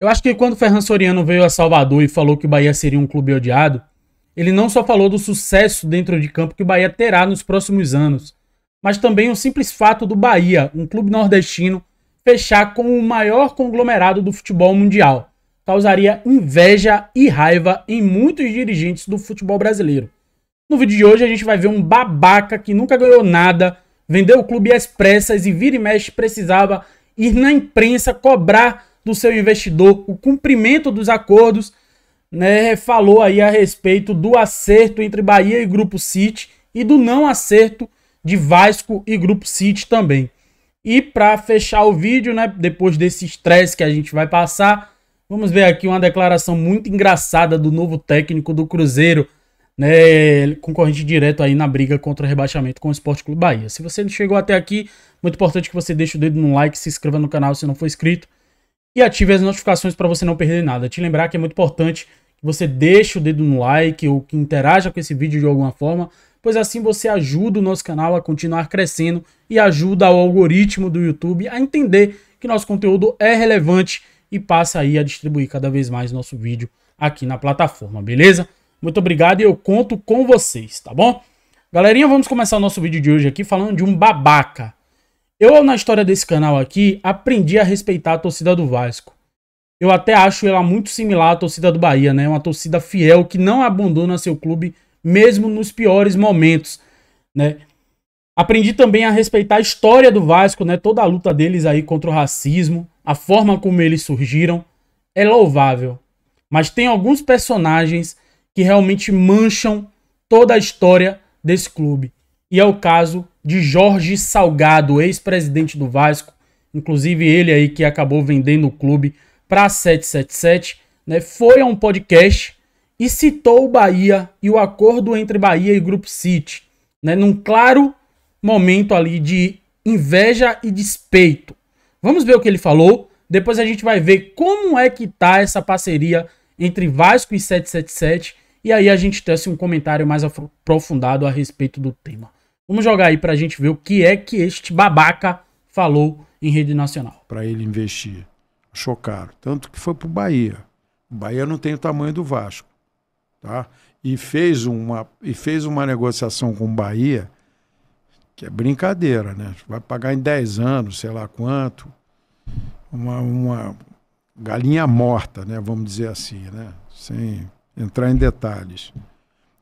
Eu acho que quando o Ferran Soriano veio a Salvador e falou que o Bahia seria um clube odiado, ele não só falou do sucesso dentro de campo que o Bahia terá nos próximos anos, mas também o simples fato do Bahia, um clube nordestino, fechar com o maior conglomerado do futebol mundial. Causaria inveja e raiva em muitos dirigentes do futebol brasileiro. No vídeo de hoje a gente vai ver um babaca que nunca ganhou nada, vendeu o clube às pressas e vira e mexe precisava ir na imprensa cobrar do seu investidor, o cumprimento dos acordos, né, falou aí a respeito do acerto entre Bahia e Grupo City e do não acerto de Vasco e Grupo City também. E para fechar o vídeo, né, depois desse estresse que a gente vai passar, vamos ver aqui uma declaração muito engraçada do novo técnico do Cruzeiro, né, concorrente direto aí na briga contra o rebaixamento com o Esporte Clube Bahia. Se você não chegou até aqui, muito importante que você deixe o dedo no like, se inscreva no canal se não for inscrito e ative as notificações para você não perder nada. Te lembrar que é muito importante que você deixe o dedo no like ou que interaja com esse vídeo de alguma forma, pois assim você ajuda o nosso canal a continuar crescendo e ajuda o algoritmo do YouTube a entender que nosso conteúdo é relevante e passa aí a distribuir cada vez mais nosso vídeo aqui na plataforma, beleza? Muito obrigado e eu conto com vocês, tá bom? Galerinha, vamos começar o nosso vídeo de hoje aqui falando de um babaca. Eu, na história desse canal aqui, aprendi a respeitar a torcida do Vasco. Eu até acho ela muito similar à torcida do Bahia, né? Uma torcida fiel que não abandona seu clube mesmo nos piores momentos, né? Aprendi também a respeitar a história do Vasco, né? Toda a luta deles aí contra o racismo, a forma como eles surgiram é louvável. Mas tem alguns personagens que realmente mancham toda a história desse clube. E é o caso de Jorge Salgado, ex-presidente do Vasco, inclusive ele aí que acabou vendendo o clube para 777, né, foi a um podcast e citou o Bahia e o acordo entre Bahia e Grupo City, né, num claro momento ali de inveja e despeito. Vamos ver o que ele falou, depois a gente vai ver como é que tá essa parceria entre Vasco e 777 e aí a gente tece um comentário mais aprofundado a respeito do tema. Vamos jogar aí para a gente ver o que é que este babaca falou em rede nacional. Para ele investir. Chocaram. Tanto que foi o Bahia. O Bahia não tem o tamanho do Vasco. Tá? E fez uma, e fez uma negociação com o Bahia, que é brincadeira, né? Vai pagar em 10 anos, sei lá quanto. Uma, uma galinha morta, né? Vamos dizer assim, né? Sem entrar em detalhes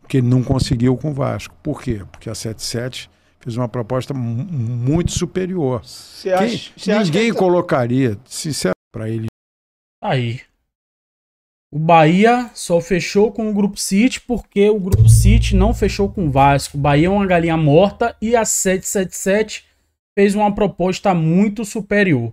que ele não conseguiu com o Vasco. Por quê? Porque a 77 fez uma proposta muito superior. Você acha, Quem, ninguém colocaria, sinceramente, para ele. Aí. O Bahia só fechou com o Grupo City porque o Grupo City não fechou com o Vasco. O Bahia é uma galinha morta e a 777 fez uma proposta muito superior.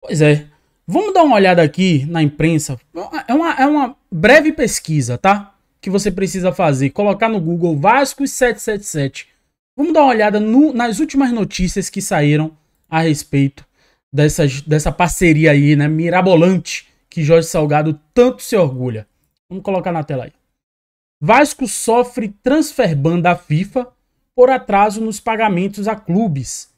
Pois é. Vamos dar uma olhada aqui na imprensa. É uma, é uma breve pesquisa, tá? que você precisa fazer? Colocar no Google Vasco 777. Vamos dar uma olhada no, nas últimas notícias que saíram a respeito dessa, dessa parceria aí, né? Mirabolante, que Jorge Salgado tanto se orgulha. Vamos colocar na tela aí. Vasco sofre transfer ban da FIFA por atraso nos pagamentos a clubes.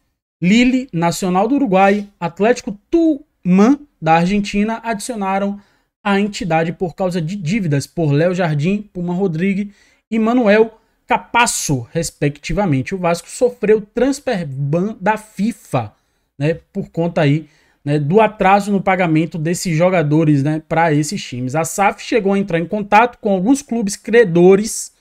Lille, Nacional do Uruguai, Atlético Tumã da Argentina adicionaram à entidade por causa de dívidas por Léo Jardim, Puma Rodrigues e Manuel Capasso, respectivamente. O Vasco sofreu transfer ban da FIFA, né, por conta aí né, do atraso no pagamento desses jogadores né, para esses times. A SAF chegou a entrar em contato com alguns clubes credores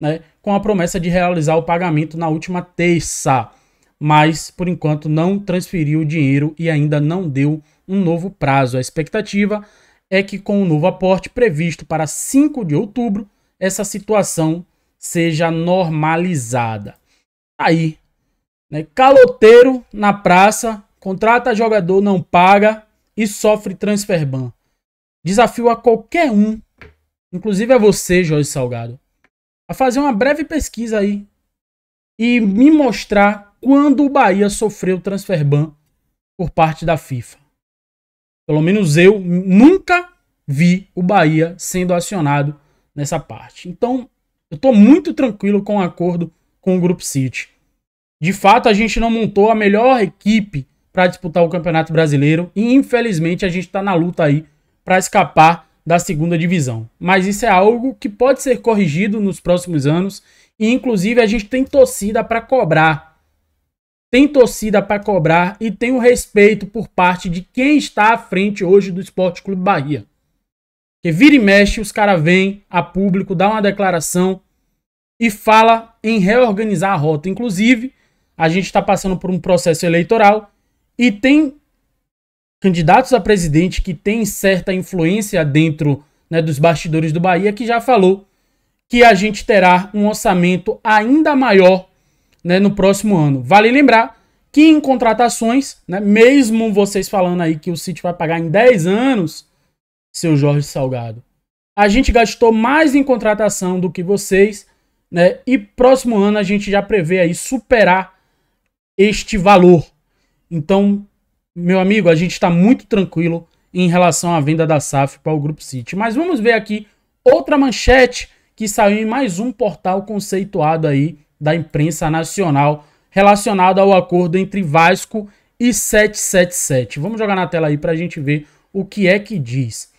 né, com a promessa de realizar o pagamento na última terça, mas por enquanto não transferiu o dinheiro e ainda não deu um novo prazo. A expectativa é que com o novo aporte previsto para 5 de outubro, essa situação seja normalizada. Aí, né? caloteiro na praça, contrata jogador, não paga e sofre transfer ban. Desafio a qualquer um, inclusive a você, Jorge Salgado, a fazer uma breve pesquisa aí e me mostrar quando o Bahia sofreu transfer ban por parte da FIFA. Pelo menos eu nunca vi o Bahia sendo acionado nessa parte. Então, eu estou muito tranquilo com o acordo com o Grupo City. De fato, a gente não montou a melhor equipe para disputar o Campeonato Brasileiro e, infelizmente, a gente está na luta aí para escapar da segunda divisão. Mas isso é algo que pode ser corrigido nos próximos anos e, inclusive, a gente tem torcida para cobrar tem torcida para cobrar e tem o um respeito por parte de quem está à frente hoje do Esporte Clube Bahia. Que vira e mexe, os caras vêm a público, dá uma declaração e fala em reorganizar a rota. Inclusive, a gente está passando por um processo eleitoral e tem candidatos a presidente que tem certa influência dentro né, dos bastidores do Bahia que já falou que a gente terá um orçamento ainda maior né, no próximo ano. Vale lembrar que em contratações, né, mesmo vocês falando aí que o City vai pagar em 10 anos, seu Jorge Salgado, a gente gastou mais em contratação do que vocês, né? E próximo ano a gente já prevê aí superar este valor. Então, meu amigo, a gente está muito tranquilo em relação à venda da SAF para o Grupo City. Mas vamos ver aqui outra manchete que saiu em mais um portal conceituado aí da imprensa nacional relacionada ao acordo entre Vasco e 777. Vamos jogar na tela aí para a gente ver o que é que diz.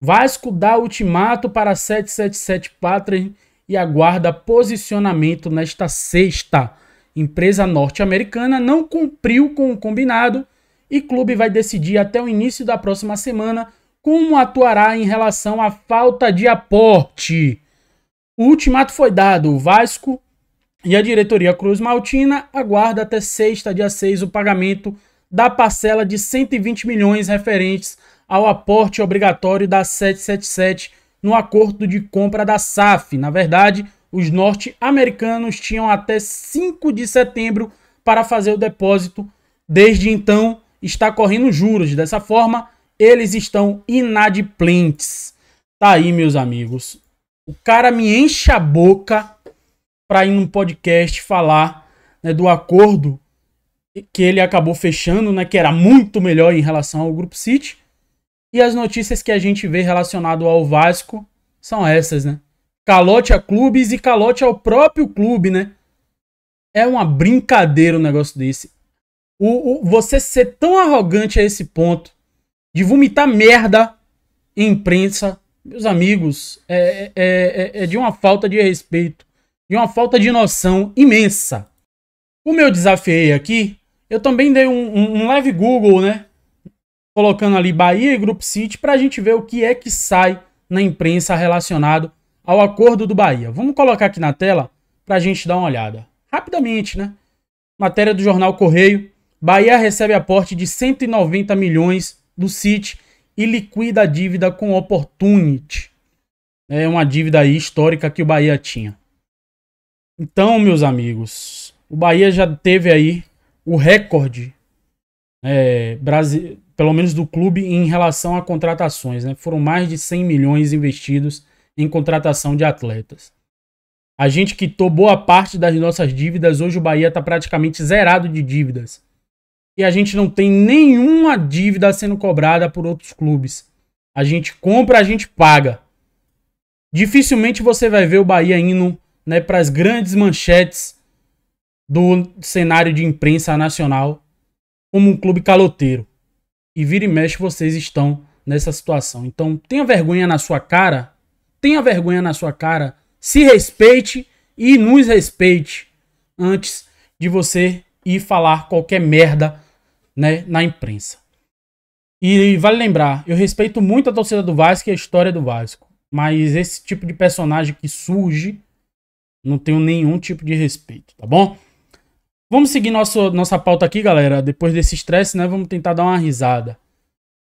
Vasco dá ultimato para 777 Patria e aguarda posicionamento nesta sexta. Empresa norte-americana não cumpriu com o combinado e clube vai decidir até o início da próxima semana como atuará em relação à falta de aporte. O ultimato foi dado. O Vasco e a diretoria Cruz Maltina aguarda até sexta, dia 6, o pagamento da parcela de 120 milhões referentes ao aporte obrigatório da 777 no acordo de compra da SAF. Na verdade, os norte-americanos tinham até 5 de setembro para fazer o depósito. Desde então, está correndo juros. Dessa forma, eles estão inadimplentes. Tá aí, meus amigos. O cara me enche a boca para ir num podcast falar né, do acordo que ele acabou fechando, né, que era muito melhor em relação ao Grupo City. E as notícias que a gente vê relacionado ao Vasco são essas, né? Calote a clubes e calote ao próprio clube, né? É uma brincadeira o um negócio desse. O, o, você ser tão arrogante a esse ponto de vomitar merda em imprensa, meus amigos, é, é, é, é de uma falta de respeito de uma falta de noção imensa. O meu desafiei aqui, eu também dei um, um, um leve Google, né? Colocando ali Bahia e Grupo City para a gente ver o que é que sai na imprensa relacionado ao acordo do Bahia. Vamos colocar aqui na tela para a gente dar uma olhada. Rapidamente, né? Matéria do jornal Correio. Bahia recebe aporte de 190 milhões do City e liquida a dívida com Opportunity. É uma dívida histórica que o Bahia tinha. Então, meus amigos, o Bahia já teve aí o recorde, é, Brasil, pelo menos do clube, em relação a contratações. Né? Foram mais de 100 milhões investidos em contratação de atletas. A gente quitou boa parte das nossas dívidas, hoje o Bahia está praticamente zerado de dívidas. E a gente não tem nenhuma dívida sendo cobrada por outros clubes. A gente compra, a gente paga. Dificilmente você vai ver o Bahia indo né, para as grandes manchetes do cenário de imprensa nacional como um clube caloteiro. E vira e mexe vocês estão nessa situação. Então tenha vergonha na sua cara, tenha vergonha na sua cara, se respeite e nos respeite antes de você ir falar qualquer merda né, na imprensa. E vale lembrar, eu respeito muito a torcida do Vasco e a história do Vasco, mas esse tipo de personagem que surge não tenho nenhum tipo de respeito, tá bom? Vamos seguir nosso, nossa pauta aqui, galera. Depois desse estresse, né? Vamos tentar dar uma risada.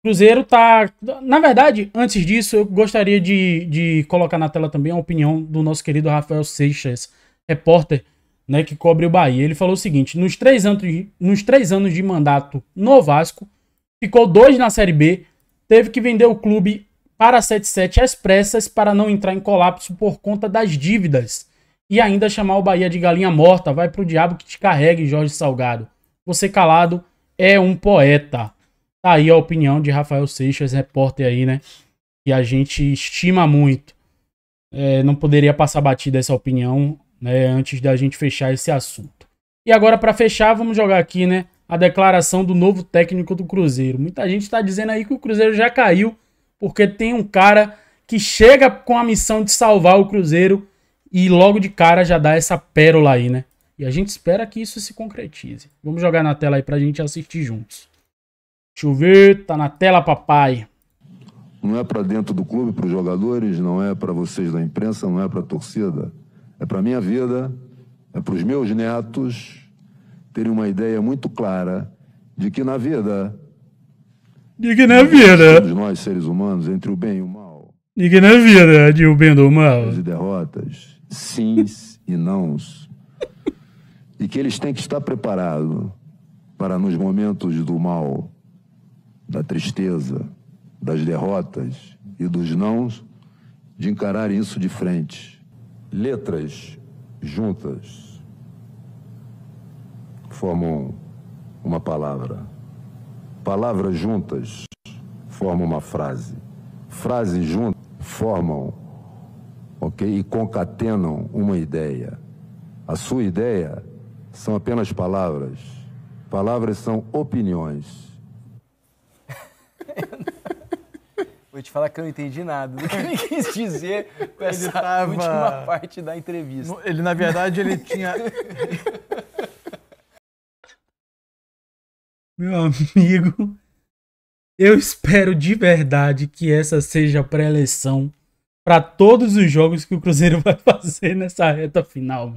Cruzeiro tá. Na verdade, antes disso, eu gostaria de, de colocar na tela também a opinião do nosso querido Rafael Seixas, repórter, né, que cobre o Bahia. Ele falou o seguinte: nos três anos, nos três anos de mandato no Vasco, ficou dois na Série B, teve que vender o clube para 7-7 às pressas para não entrar em colapso por conta das dívidas e ainda chamar o Bahia de galinha morta. Vai pro diabo que te carregue, Jorge Salgado. Você calado é um poeta. Tá aí a opinião de Rafael Seixas, repórter aí, né? Que a gente estima muito. É, não poderia passar batida essa opinião, né? Antes da gente fechar esse assunto. E agora, para fechar, vamos jogar aqui, né? A declaração do novo técnico do Cruzeiro. Muita gente tá dizendo aí que o Cruzeiro já caiu, porque tem um cara que chega com a missão de salvar o Cruzeiro e logo de cara já dá essa pérola aí, né? E a gente espera que isso se concretize. Vamos jogar na tela aí pra gente assistir juntos. Deixa eu ver, tá na tela, papai. Não é para dentro do clube, para os jogadores, não é para vocês da imprensa, não é para a torcida. É para minha vida, é para os meus netos terem uma ideia muito clara de que na vida. De que na vida. Todos nós, seres humanos, entre o bem e o mal. De que na vida, de o bem do mal. E derrotas sims e nãos. E que eles têm que estar preparados para, nos momentos do mal, da tristeza, das derrotas e dos nãos, de encarar isso de frente. Letras juntas formam uma palavra. Palavras juntas formam uma frase. Frases juntas formam ok? E concatenam uma ideia. A sua ideia são apenas palavras. Palavras são opiniões. Vou te falar que eu não entendi nada do que ele quis dizer com essa tava... última parte da entrevista. Ele, na verdade, ele tinha. Meu amigo, eu espero de verdade que essa seja a pré-eleição para todos os jogos que o Cruzeiro vai fazer nessa reta final,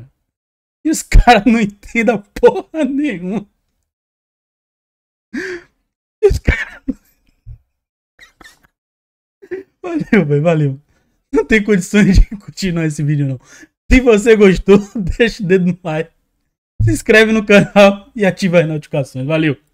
E os caras não entendem porra nenhuma. E os caras. Valeu, velho, valeu. Não tem condições de continuar esse vídeo, não. Se você gostou, deixa o dedo no like. Se inscreve no canal e ativa as notificações. Valeu!